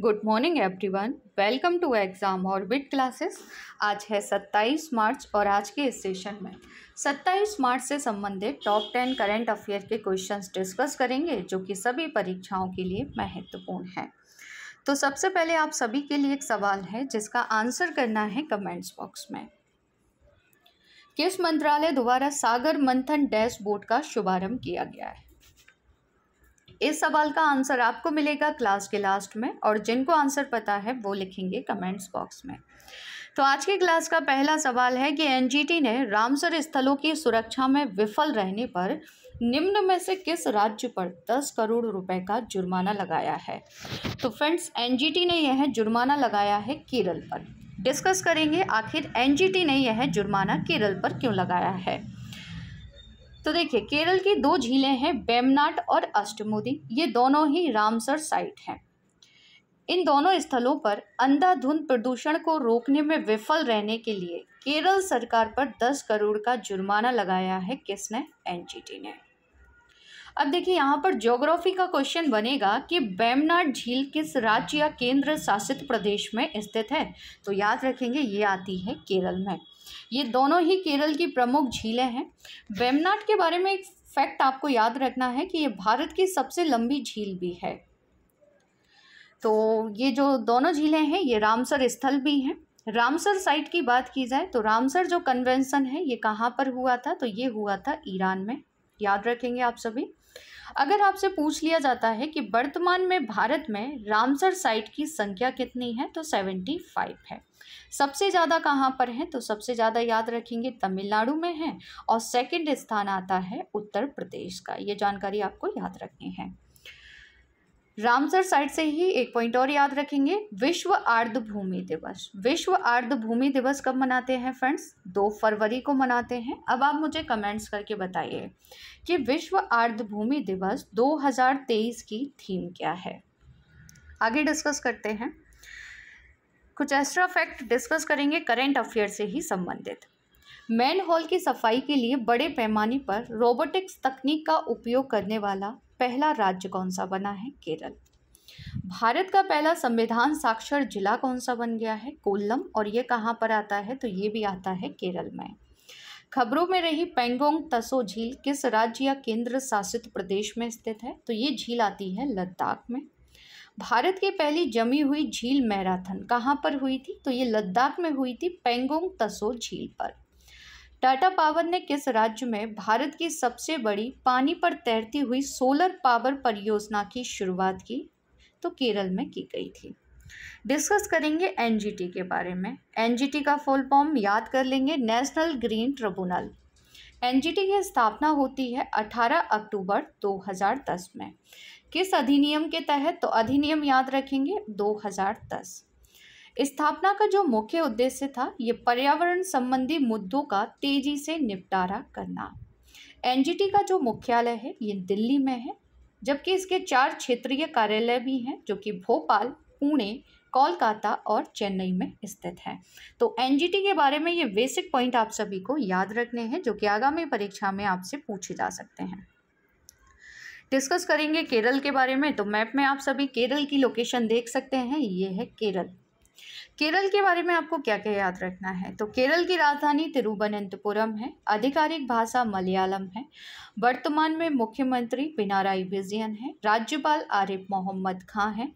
good morning everyone welcome to exam और orbit classes आज है 27 मार्च और आज के इस सेशन में 27 मार्च से संबंधित टॉप 10 करंट अफेयर के क्वेश्चंस डिस्कस करेंगे जो कि सभी परीक्षाओं के लिए महत्वपूर्ण हैं तो सबसे पहले आप सभी के लिए एक सवाल है जिसका आंसर करना है कमेंट्स बॉक्स में किस मंत्रालय द्वारा सागर मंथन डैशबोर्ड का शुभारम्भ किया गया है इस सवाल का आंसर आपको मिलेगा क्लास के लास्ट में और जिनको आंसर पता है वो लिखेंगे कमेंट्स बॉक्स में तो आज की क्लास का पहला सवाल है कि एनजीटी ने रामसर स्थलों की सुरक्षा में विफल रहने पर निम्न में से किस राज्य पर 10 करोड़ रुपए का जुर्माना लगाया है तो फ्रेंड्स एनजीटी ने यह जुर्माना लगाया है केरल पर डिस्कस करेंगे आखिर एनजीटी ने यह जुर्माना केरल पर क्यों लगाया है तो देखिए केरल की दो झीलें हैं बेमनाट और अष्टमुदी ये दोनों ही रामसर साइट हैं इन दोनों स्थलों पर अंधाधुंध प्रदूषण को रोकने में विफल रहने के लिए केरल सरकार पर 10 करोड़ का जुर्माना लगाया है किसने एनजीटी ने अब देखिए यहाँ पर ज्योग्राफी का क्वेश्चन बनेगा कि बैमनाथ झील किस राज्य या केंद्र शासित प्रदेश में स्थित है तो याद रखेंगे ये आती है केरल में ये दोनों ही केरल की प्रमुख झीलें हैं बैमनाथ के बारे में एक फैक्ट आपको याद रखना है कि ये भारत की सबसे लंबी झील भी है तो ये जो दोनों झीलें हैं ये रामसर स्थल भी हैं रामसर साइट की बात की जाए तो रामसर जो कन्वेंशन है ये कहाँ पर हुआ था तो ये हुआ था ईरान में याद रखेंगे आप सभी अगर आपसे पूछ लिया जाता है कि वर्तमान में भारत में रामसर साइट की संख्या कितनी है तो सेवेंटी फाइव है सबसे ज़्यादा कहाँ पर है तो सबसे ज़्यादा याद रखेंगे तमिलनाडु में है और सेकंड स्थान आता है उत्तर प्रदेश का ये जानकारी आपको याद रखनी है रामसर साइड से ही एक पॉइंट और याद रखेंगे विश्व आर्द्र भूमि दिवस विश्व आर्द्र भूमि दिवस कब मनाते हैं फ्रेंड्स दो फरवरी को मनाते हैं अब आप मुझे कमेंट्स करके बताइए कि विश्व आर्द्र भूमि दिवस 2023 की थीम क्या है आगे डिस्कस करते हैं कुछ एक्स्ट्रा फैक्ट डिस्कस करेंगे करेंट अफेयर से ही संबंधित मैन हॉल की सफाई के लिए बड़े पैमाने पर रोबोटिक्स तकनीक का उपयोग करने वाला पहला राज्य कौन सा बना है केरल भारत का पहला संविधान साक्षर जिला कौन सा बन गया है कोल्लम और ये कहाँ पर आता है तो ये भी आता है केरल में खबरों में रही पेंगोंग तसो झील किस राज्य या केंद्र शासित प्रदेश में स्थित है तो ये झील आती है लद्दाख में भारत की पहली जमी हुई झील मैराथन कहाँ पर हुई थी तो ये लद्दाख में हुई थी पेंगोंग तसो झील पर टाटा पावर ने किस राज्य में भारत की सबसे बड़ी पानी पर तैरती हुई सोलर पावर परियोजना की शुरुआत की तो केरल में की गई थी डिस्कस करेंगे एनजीटी के बारे में एनजीटी का फुल फॉर्म याद कर लेंगे नेशनल ग्रीन ट्रिब्यूनल एनजीटी की स्थापना होती है 18 अक्टूबर 2010 में किस अधिनियम के तहत तो अधिनियम याद रखेंगे 2010 स्थापना का जो मुख्य उद्देश्य था ये पर्यावरण संबंधी मुद्दों का तेजी से निपटारा करना एनजीटी का जो मुख्यालय है ये दिल्ली में है जबकि इसके चार क्षेत्रीय कार्यालय भी हैं जो कि भोपाल पुणे कोलकाता और चेन्नई में स्थित हैं तो एनजीटी के बारे में ये बेसिक पॉइंट आप सभी को याद रखने हैं जो कि आगामी परीक्षा में आपसे पूछे जा सकते हैं डिस्कस करेंगे केरल के बारे में तो मैप में आप सभी केरल की लोकेशन देख सकते हैं ये है केरल केरल के बारे में आपको क्या क्या याद रखना है तो केरल की राजधानी तिरुवनंतपुरम है आधिकारिक भाषा मलयालम है वर्तमान में मुख्यमंत्री पिनाराई विजयन है राज्यपाल आरिफ मोहम्मद खां हैं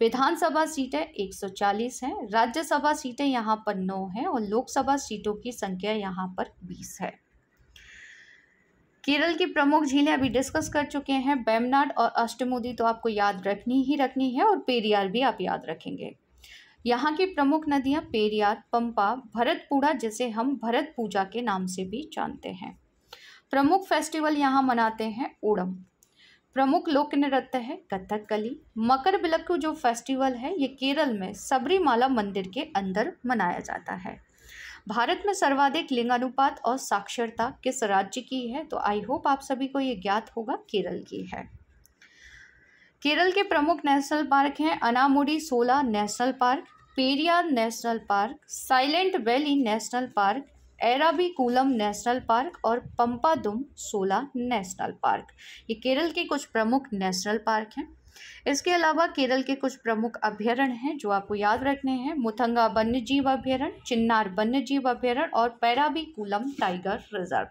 विधानसभा सीटें 140 हैं राज्यसभा सीटें यहाँ पर नौ हैं और लोकसभा सीटों की संख्या यहाँ पर बीस है केरल की प्रमुख झीलें अभी डिस्कस कर चुके हैं बेमनाड और अष्टमुदी तो आपको याद रखनी ही रखनी है और पेरियार भी आप याद रखेंगे यहाँ की प्रमुख नदियाँ पेरियार पंपा भरतपुड़ा जिसे हम भरत पूजा के नाम से भी जानते हैं प्रमुख फेस्टिवल यहाँ मनाते हैं ओणम प्रमुख लोक नृत्य है कथकली मकर बिलक्कू जो फेस्टिवल है ये केरल में सबरीमाला मंदिर के अंदर मनाया जाता है भारत में सर्वाधिक लिंगानुपात और साक्षरता किस राज्य की है तो आई होप आप सभी को ये ज्ञात होगा केरल की है केरल के प्रमुख नेशनल पार्क हैं Anamudi Shola national park Periyar national park silent valley national park Eravikulam national park और पंपादुम सोला नेशनल पार्क ये केरल के कुछ प्रमुख नेशनल पार्क हैं इसके अलावा केरल के कुछ प्रमुख अभ्यारण्य हैं जो आपको याद रखने हैं मुथंगा वन्यजीव अभ्यारण्य चिन्नार वन्यजीव अभ्यारण्य और पैराबीकुलम टाइगर रिजर्व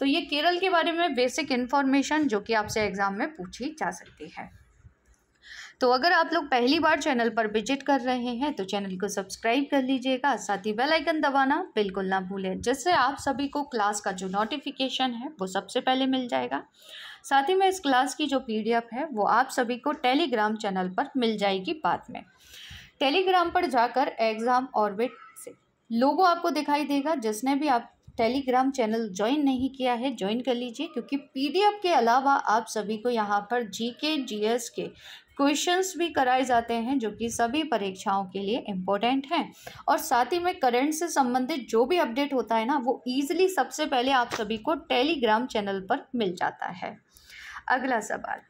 तो ये केरल के बारे में बेसिक इन्फॉर्मेशन जो कि आपसे एग्ज़ाम में पूछी जा सकती है तो अगर आप लोग पहली बार चैनल पर विजिट कर रहे हैं तो चैनल को सब्सक्राइब कर लीजिएगा साथ ही बेल आइकन दबाना बिल्कुल ना भूलें जिससे आप सभी को क्लास का जो नोटिफिकेशन है वो सबसे पहले मिल जाएगा साथ ही में इस क्लास की जो पी है वो आप सभी को टेलीग्राम चैनल पर मिल जाएगी बाद में टेलीग्राम पर जाकर एग्ज़ाम ऑर्बिट से लोगो आपको दिखाई देगा जिसने भी आप टेलीग्राम चैनल ज्वाइन नहीं किया है ज्वाइन कर लीजिए क्योंकि पीडीएफ के अलावा आप सभी को यहाँ पर जीके जीएस के क्वेश्चंस भी कराए जाते हैं जो कि सभी परीक्षाओं के लिए इम्पोर्टेंट हैं और साथ ही में करंट से संबंधित जो भी अपडेट होता है ना वो ईजिली सबसे पहले आप सभी को टेलीग्राम चैनल पर मिल जाता है अगला सवाल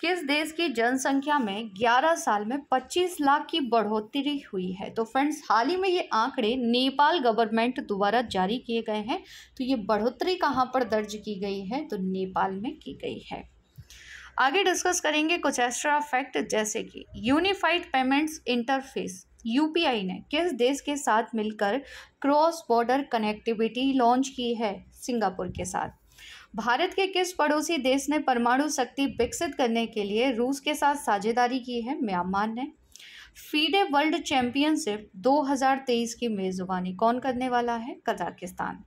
किस देश की जनसंख्या में 11 साल में 25 लाख की बढ़ोतरी हुई है तो फ्रेंड्स हाल ही में ये आंकड़े नेपाल गवर्नमेंट द्वारा जारी किए गए हैं तो ये बढ़ोतरी कहाँ पर दर्ज की गई है तो नेपाल में की गई है आगे डिस्कस करेंगे कुछ एक्स्ट्रा फैक्ट जैसे कि यूनिफाइड पेमेंट्स इंटरफेस यूपीआई ने किस देश के साथ मिलकर क्रॉस बॉर्डर कनेक्टिविटी लॉन्च की है सिंगापुर के साथ भारत के किस पड़ोसी देश ने परमाणु शक्ति विकसित करने के लिए रूस के साथ साझेदारी की है म्यांमार ने फीडे वर्ल्ड चैंपियनशिप 2023 की मेज़बानी कौन करने वाला है कजाकिस्तान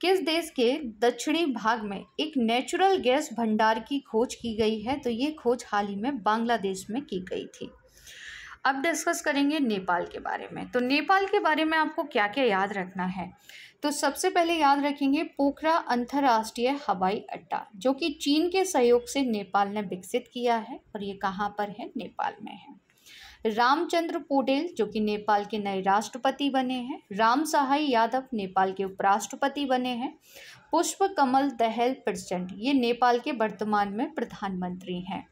किस देश के दक्षिणी भाग में एक नेचुरल गैस भंडार की खोज की गई है तो ये खोज हाल ही में बांग्लादेश में की गई थी अब डिस्कस करेंगे नेपाल के बारे में तो नेपाल के बारे में आपको क्या क्या याद रखना है तो सबसे पहले याद रखेंगे पोखरा अंतर्राष्ट्रीय हवाई अड्डा जो कि चीन के सहयोग से नेपाल ने विकसित किया है और ये कहाँ पर है नेपाल में है रामचंद्र पोडेल जो कि नेपाल के नए राष्ट्रपति बने हैं राम सहाय यादव नेपाल के उपराष्ट्रपति बने हैं पुष्प कमल दहल प्रचंड ये नेपाल के वर्तमान में प्रधानमंत्री हैं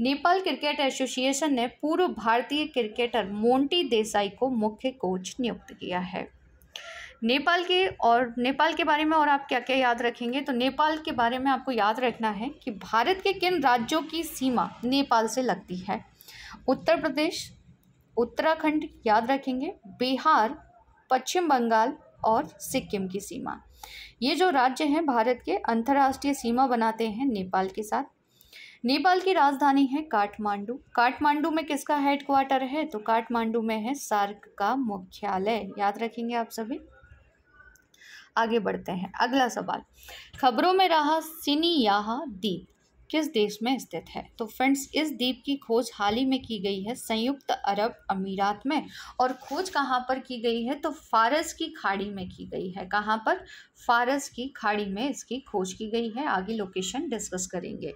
नेपाल क्रिकेट एसोसिएशन ने पूर्व भारतीय क्रिकेटर मोंटी देसाई को मुख्य कोच नियुक्त किया है नेपाल के और नेपाल के बारे में और आप क्या क्या याद रखेंगे तो नेपाल के बारे में आपको याद रखना है कि भारत के किन राज्यों की सीमा नेपाल से लगती है उत्तर प्रदेश उत्तराखंड याद रखेंगे बिहार पश्चिम बंगाल और सिक्किम की सीमा ये जो राज्य हैं भारत के अंतर्राष्ट्रीय सीमा बनाते हैं नेपाल के साथ नेपाल की राजधानी है काठमांडू काठमांडू में किसका हेडक्वार्टर है तो काठमांडू में है सार्क का मुख्यालय याद रखेंगे आप सभी आगे बढ़ते हैं अगला सवाल खबरों में रहा सिनियाहा द्वीप किस देश में स्थित है तो फ्रेंड्स इस द्वीप की खोज हाल ही में की गई है संयुक्त अरब अमीरात में और खोज कहाँ पर की गई है तो फारस की खाड़ी में की गई है कहाँ पर फारस की खाड़ी में इसकी खोज की गई है आगे लोकेशन डिस्कस करेंगे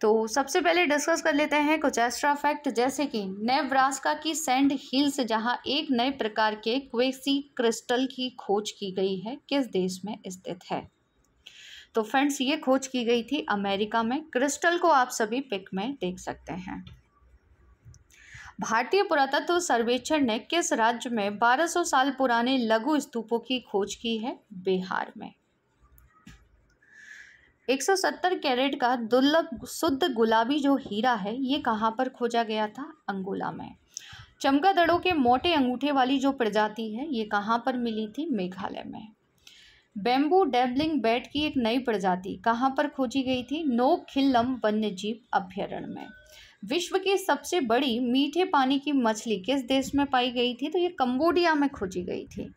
तो सबसे पहले डिस्कस कर लेते हैं कुछ एक्स्ट्रा फैक्ट जैसे कि नेब्रास्का की सेंड हिल्स जहां एक नए प्रकार के क्वेसी क्रिस्टल की खोज की गई है किस देश में स्थित है तो फ्रेंड्स ये खोज की गई थी अमेरिका में क्रिस्टल को आप सभी पिक में देख सकते हैं भारतीय पुरातत्व सर्वेक्षण ने किस राज्य में 1200 साल पुराने लघु स्तूपों की खोज की है बिहार में 170 कैरेट का दुर्लभ शुद्ध गुलाबी जो हीरा है ये कहाँ पर खोजा गया था अंगोला में चमकादड़ों के मोटे अंगूठे वाली जो प्रजाति है ये कहाँ पर मिली थी मेघालय में बेम्बू डेबलिंग बैट की एक नई प्रजाति कहाँ पर खोजी गई थी नो खिल्लम वन्य जीव अभ्यारण्य में विश्व की सबसे बड़ी मीठे पानी की मछली किस देश में पाई गई थी तो ये कंबोडिया में खोजी गई थी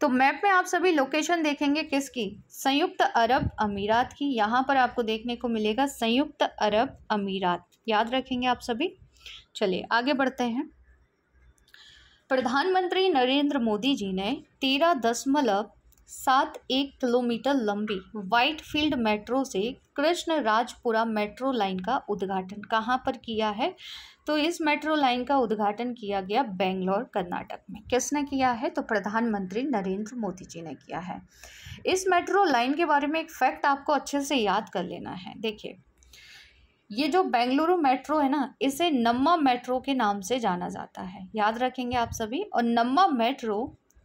तो मैप में आप सभी लोकेशन देखेंगे किसकी संयुक्त अरब अमीरात की यहाँ पर आपको देखने को मिलेगा संयुक्त अरब अमीरात याद रखेंगे आप सभी चलिए आगे बढ़ते हैं प्रधानमंत्री नरेंद्र मोदी जी ने तेरह दशमलव सात एक किलोमीटर लंबी फील्ड मेट्रो से कृष्ण राजपुरा मेट्रो लाइन का उद्घाटन कहाँ पर किया है तो इस मेट्रो लाइन का उद्घाटन किया गया बेंगलोर कर्नाटक में किसने किया है तो प्रधानमंत्री नरेंद्र मोदी जी ने किया है इस मेट्रो लाइन के बारे में एक फैक्ट आपको अच्छे से याद कर लेना है देखिए ये जो बेंगलुरु मेट्रो है ना इसे नम्मा मेट्रो के नाम से जाना जाता है याद रखेंगे आप सभी और नम्मा मेट्रो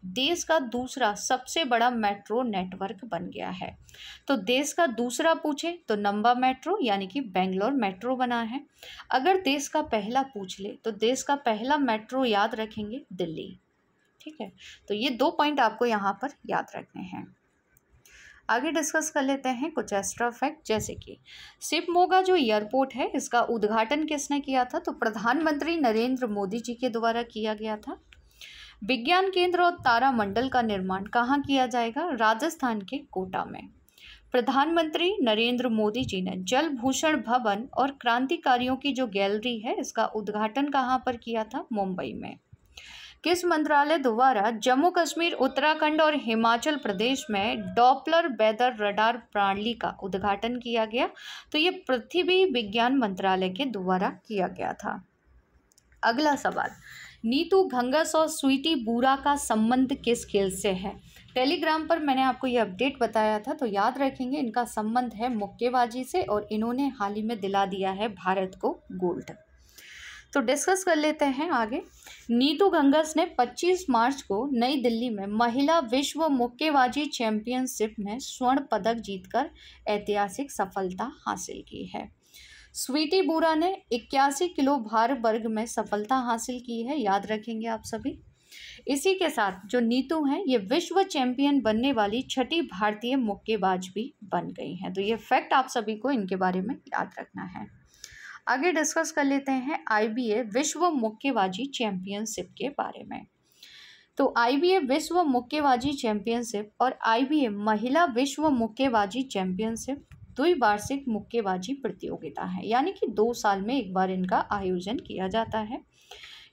देश का दूसरा सबसे बड़ा मेट्रो नेटवर्क बन गया है तो देश का दूसरा पूछे तो नंबा मेट्रो यानी कि बेंगलोर मेट्रो बना है अगर देश का पहला पूछ ले तो देश का पहला मेट्रो याद रखेंगे दिल्ली ठीक है तो ये दो पॉइंट आपको यहाँ पर याद रखने हैं आगे डिस्कस कर लेते हैं कुछ एक्स्ट्रा फैक्ट जैसे कि शिवमोगा जो एयरपोर्ट है इसका उद्घाटन किसने किया था तो प्रधानमंत्री नरेंद्र मोदी जी के द्वारा किया गया था विज्ञान केंद्र और तारा मंडल का निर्माण कहाँ किया जाएगा राजस्थान के कोटा में प्रधानमंत्री नरेंद्र मोदी जी ने जल भूषण भवन और क्रांतिकारियों की जो गैलरी है इसका उद्घाटन कहाँ पर किया था मुंबई में किस मंत्रालय द्वारा जम्मू कश्मीर उत्तराखंड और हिमाचल प्रदेश में डॉपलर वेदर रडार प्रणाली का उद्घाटन किया गया तो ये पृथ्वी विज्ञान मंत्रालय के द्वारा किया गया था अगला सवाल नीतू घंगस और स्वीटी बूरा का संबंध किस खेल से है टेलीग्राम पर मैंने आपको ये अपडेट बताया था तो याद रखेंगे इनका संबंध है मुक्केबाजी से और इन्होंने हाल ही में दिला दिया है भारत को गोल्ड तो डिस्कस कर लेते हैं आगे नीतू गंगस ने 25 मार्च को नई दिल्ली में महिला विश्व मुक्केबाजी चैंपियनशिप में स्वर्ण पदक जीतकर ऐतिहासिक सफलता हासिल की है स्वीटी बूरा ने इक्यासी किलो भार वर्ग में सफलता हासिल की है याद रखेंगे आप सभी इसी के साथ जो नीतू हैं ये विश्व चैंपियन बनने वाली छठी भारतीय मुक्केबाज भी बन गई हैं तो ये फैक्ट आप सभी को इनके बारे में याद रखना है आगे डिस्कस कर लेते हैं आईबीए विश्व मुक्केबाजी चैंपियनशिप के बारे में तो आईबीए विश्व मुक्केबाजी चैंपियनशिप और आईबीए महिला विश्व मुक्केबाजी चैंपियनशिप द्विवार्षिक मुक्केबाजी प्रतियोगिता है यानी कि दो साल में एक बार इनका आयोजन किया जाता है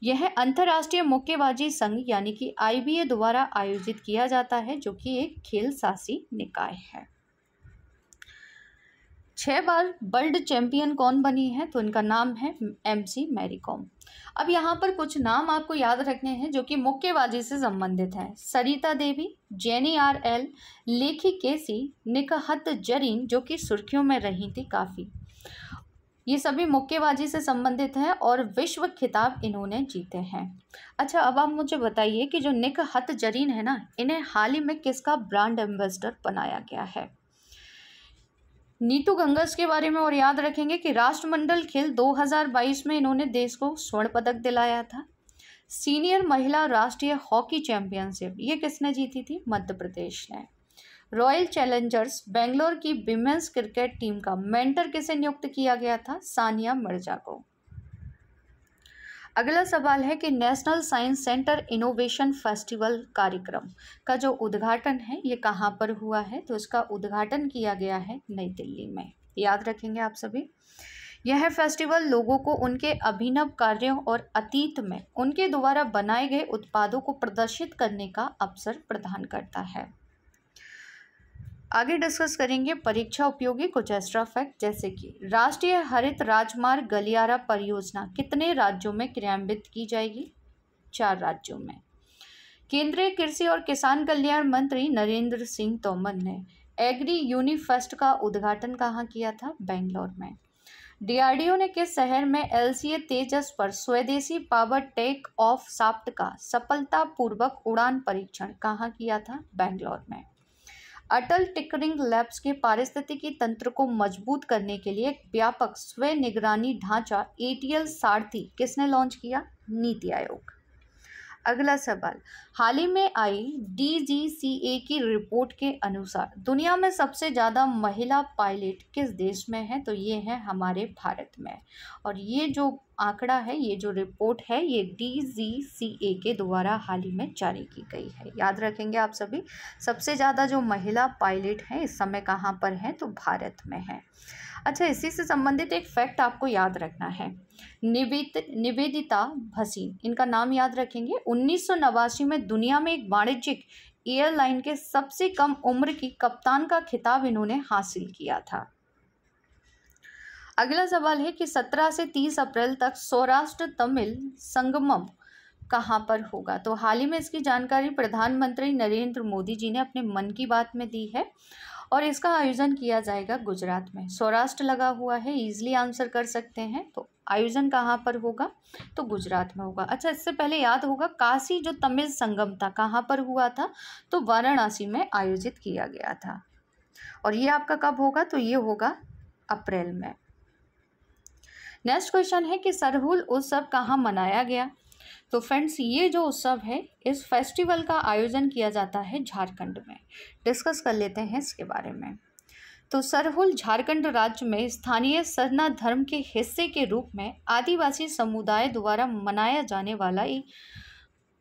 यह अंतर्राष्ट्रीय मुक्केबाजी संघ यानी कि आईबीए द्वारा आयोजित किया जाता है जो कि एक खेल शासी निकाय है छः बार वर्ल्ड चैम्पियन कौन बनी है तो इनका नाम है एम सी मैरी कॉम अब यहाँ पर कुछ नाम आपको याद रखने हैं जो कि मुक्केबाजी से संबंधित हैं Sarita Devi Jenny R L Lekha K C Nikhat Zareen जो कि सुर्खियों में रही थी काफ़ी ये सभी मुक्केबाजी से संबंधित हैं और विश्व खिताब इन्होंने जीते हैं अच्छा अब आप मुझे बताइए कि जो निकहत जरीन है ना इन्हें हाल ही में किसका ब्रांड एम्बेसडर बनाया गया है नीतू गंगस के बारे में और याद रखेंगे कि राष्ट्रमंडल खेल 2022 में इन्होंने देश को स्वर्ण पदक दिलाया था सीनियर महिला राष्ट्रीय हॉकी चैंपियनशिप ये किसने जीती थी मध्य प्रदेश ने रॉयल चैलेंजर्स बेंगलोर की विमेंस क्रिकेट टीम का मेंटर किसे नियुक्त किया गया था सानिया मिर्जा को अगला सवाल है कि national science centre innovation festival कार्यक्रम का जो उद्घाटन है ये कहाँ पर हुआ है तो इसका उद्घाटन किया गया है नई दिल्ली में याद रखेंगे आप सभी यह फेस्टिवल लोगों को उनके अभिनव कार्यों और अतीत में उनके द्वारा बनाए गए उत्पादों को प्रदर्शित करने का अवसर प्रदान करता है आगे डिस्कस करेंगे परीक्षा उपयोगी कुछ एक्स्ट्रा फैक्ट जैसे कि राष्ट्रीय हरित राजमार्ग गलियारा परियोजना कितने राज्यों में क्रियान्वित की जाएगी चार राज्यों में केंद्रीय कृषि और किसान कल्याण मंत्री नरेंद्र सिंह तोमर ने एग्री यूनिफेस्ट का उद्घाटन कहाँ किया था बेंगलोर में डीआरडीओ ने किस शहर में एल तेजस पर स्वदेशी पावर टेक ऑफ साफ्ट का सफलतापूर्वक उड़ान परीक्षण कहाँ किया था बेंगलोर में अटल टिकरिंग लैब्स के पारिस्थितिकी तंत्र को मजबूत करने के लिए एक व्यापक स्वयं निगरानी ढांचा टी सारथी किसने लॉन्च किया नीति आयोग अगला सवाल हाल ही में आई डीजीसीए की रिपोर्ट के अनुसार दुनिया में सबसे ज़्यादा महिला पायलट किस देश में है तो ये है हमारे भारत में और ये जो आंकड़ा है ये जो रिपोर्ट है ये डीजीसीए के द्वारा हाल ही में जारी की गई है याद रखेंगे आप सभी सबसे ज़्यादा जो महिला पायलट हैं इस समय कहाँ पर हैं तो भारत में हैं अच्छा इसी से संबंधित एक फैक्ट आपको याद रखना है निवेद निवेदिता भसीन इनका नाम याद रखेंगे उन्नीस में दुनिया में एक वाणिज्यिक एयरलाइन के सबसे कम उम्र की कप्तान का खिताब इन्होंने हासिल किया था अगला सवाल है कि 17 से 30 अप्रैल तक सौराष्ट्र तमिल संगमम कहाँ पर होगा तो हाल ही में इसकी जानकारी प्रधानमंत्री नरेंद्र मोदी जी ने अपने मन की बात में दी है और इसका आयोजन किया जाएगा गुजरात में सौराष्ट्र लगा हुआ है ईजिली आंसर कर सकते हैं तो आयोजन कहाँ पर होगा तो गुजरात में होगा अच्छा इससे पहले याद होगा काशी जो तमिल संगम था कहाँ पर हुआ था तो वाराणसी में आयोजित किया गया था और ये आपका कब होगा तो ये होगा अप्रैल में नेक्स्ट क्वेश्चन है कि सरहुल उत्सव कहाँ मनाया गया तो फ्रेंड्स ये जो उत्सव है इस फेस्टिवल का आयोजन किया जाता है झारखंड में डिस्कस कर लेते हैं इसके बारे में तो सरहुल झारखंड राज्य में स्थानीय सरना धर्म के हिस्से के रूप में आदिवासी समुदाय द्वारा मनाया जाने वाला एक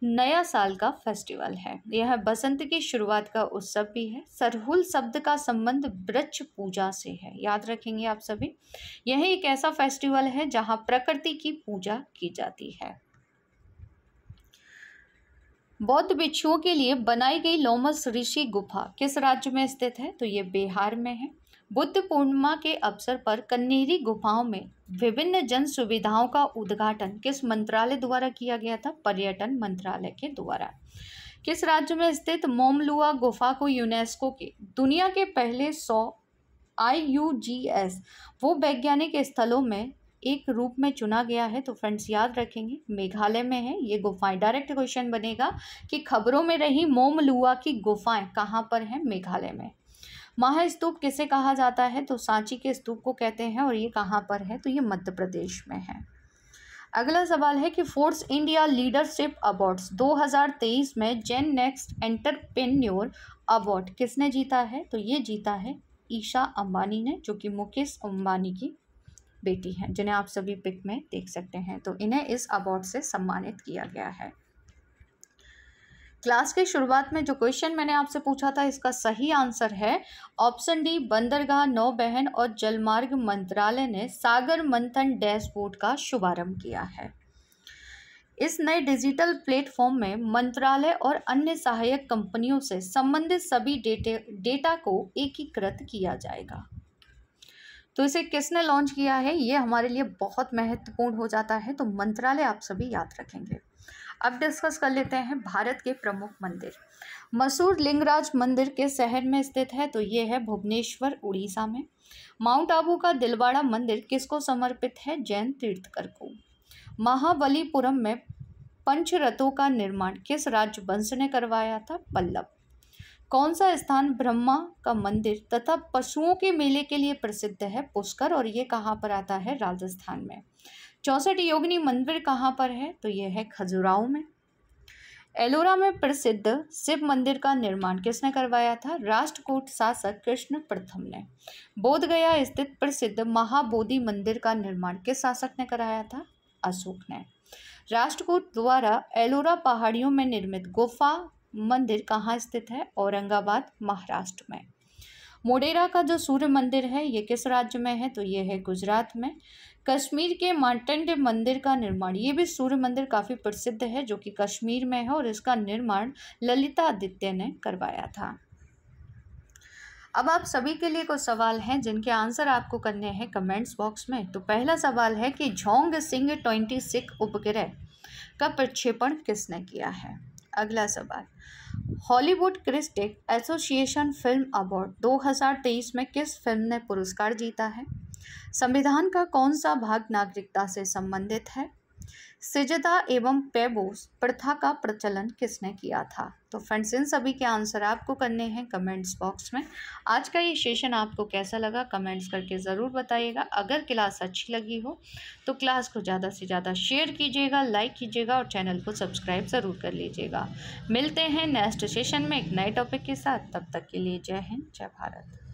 नया साल का फेस्टिवल है यह बसंत की शुरुआत का उत्सव भी है सरहुल शब्द का संबंध वृक्ष पूजा से है याद रखेंगे आप सभी यह एक ऐसा फेस्टिवल है जहां प्रकृति की पूजा की जाती है बौद्ध भिक्षुओं के लिए बनाई गई लोमस ऋषि गुफा किस राज्य में स्थित है तो ये बिहार में है बुद्ध पूर्णिमा के अवसर पर कन्नेरी गुफाओं में विभिन्न जन सुविधाओं का उद्घाटन किस मंत्रालय द्वारा किया गया था पर्यटन मंत्रालय के द्वारा किस राज्य में स्थित मोमलुआ गुफा को यूनेस्को के दुनिया के पहले सौ आई यू जी एस वो वैज्ञानिक स्थलों में एक रूप में चुना गया है तो फ्रेंड्स याद रखेंगे मेघालय में है ये गुफाएं डायरेक्ट क्वेश्चन बनेगा कि खबरों में रही मोमलुआ की गुफाएं कहाँ पर हैं मेघालय में महास्तूप किसे कहा जाता है तो सांची के स्तूप को कहते हैं और ये कहाँ पर है तो ये मध्य प्रदेश में है अगला सवाल है कि फोर्स इंडिया लीडरशिप अवार्ड्स 2023 में जेन नेक्स्ट एंटरप्रेन्योर अवार्ड किसने जीता है तो ये जीता है ईशा अंबानी ने जो कि मुकेश अंबानी की बेटी हैं जिन्हें आप सभी पिक में देख सकते हैं तो इन्हें इस अवार्ड से सम्मानित किया गया है क्लास के शुरुआत में जो क्वेश्चन मैंने आपसे पूछा था इसका सही आंसर है ऑप्शन डी बंदरगाह नौ बहन और जलमार्ग मंत्रालय ने सागर मंथन डैशबोर्ड का शुभारंभ किया है इस नए डिजिटल प्लेटफॉर्म में मंत्रालय और अन्य सहायक कंपनियों से संबंधित सभी डेटे डेटा को एकीकृत किया जाएगा तो इसे किसने लॉन्च किया है ये हमारे लिए बहुत महत्वपूर्ण हो जाता है तो मंत्रालय आप सभी याद रखेंगे अब डिस्कस कर लेते हैं भारत के प्रमुख मंदिर मसूर लिंगराज मंदिर के शहर में स्थित है तो ये है भुवनेश्वर उड़ीसा में माउंट आबू का दिलवाड़ा मंदिर किसको समर्पित है जैन तीर्थकर को महाबलीपुरम में पंचरथों का निर्माण किस राजवंश ने करवाया था पल्लव कौन सा स्थान ब्रह्मा का मंदिर तथा पशुओं के मेले के लिए प्रसिद्ध है पुष्कर और ये कहाँ पर आता है राजस्थान में चौसठ योगिनी मंदिर कहाँ पर है तो यह है खजुराहो में एलोरा में प्रसिद्ध शिव मंदिर का निर्माण किसने करवाया था राष्ट्रकूट शासक कृष्ण प्रथम ने बोधगया स्थित प्रसिद्ध महाबोधि मंदिर का निर्माण किस शासक ने कराया था अशोक ने राष्ट्रकूट द्वारा एलोरा पहाड़ियों में निर्मित गुफा मंदिर कहाँ स्थित है औरंगाबाद महाराष्ट्र में मोडेरा का जो सूर्य मंदिर है ये किस राज्य में है तो ये है गुजरात में कश्मीर के मार्टेंड मंदिर का निर्माण ये भी सूर्य मंदिर काफ़ी प्रसिद्ध है जो कि कश्मीर में है और इसका निर्माण ललितादित्य ने करवाया था अब आप सभी के लिए कुछ सवाल हैं जिनके आंसर आपको करने हैं कमेंट्स बॉक्स में तो पहला सवाल है कि झोंग सिंह ट्वेंटी सिख उपग्रह का प्रक्षेपण किसने किया है अगला सवाल Hollywood critics association film award 2023 में किस फिल्म ने पुरस्कार जीता है संविधान का कौन सा भाग नागरिकता से संबंधित है सिजदा एवं पेबोस प्रथा का प्रचलन किसने किया था तो फ्रेंड्स इन सभी के आंसर आपको करने हैं कमेंट्स बॉक्स में आज का ये सेशन आपको कैसा लगा कमेंट्स करके ज़रूर बताइएगा अगर क्लास अच्छी लगी हो तो क्लास को ज़्यादा से ज़्यादा शेयर कीजिएगा लाइक कीजिएगा और चैनल को सब्सक्राइब ज़रूर कर लीजिएगा मिलते हैं नेक्स्ट सेशन में एक नए टॉपिक के साथ तब तक के लिए जय हिंद जय भारत